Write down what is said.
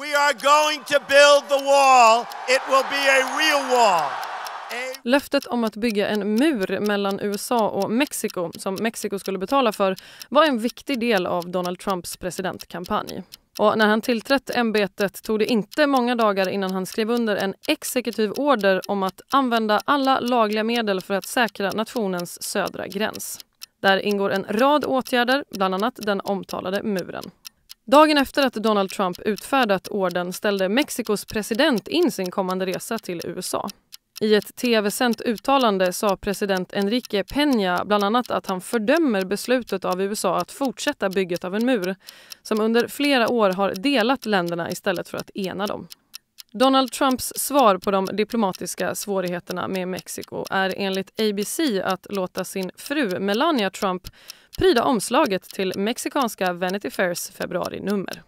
We are going to build the wall. It will be a real wall. Löftet om att bygga en mur mellan USA och Mexiko som Mexiko skulle betala för var en viktig del av Donald Trumps presidentkampanj. Och när han tillträtt ämbetet tog det inte många dagar innan han skrev under en exekutiv order om att använda alla lagliga medel för att säkra nationens södra gräns. Där ingår en rad åtgärder, bland annat den omtalade muren. Dagen efter att Donald Trump utfärdat orden ställde Mexikos president in sin kommande resa till USA. I ett tv-sänt uttalande sa president Enrique Peña bland annat att han fördömer beslutet av USA att fortsätta bygget av en mur som under flera år har delat länderna istället för att ena dem. Donald Trumps svar på de diplomatiska svårigheterna med Mexiko är enligt ABC att låta sin fru Melania Trump pryda omslaget till mexikanska Vanity Fairs februarinummer.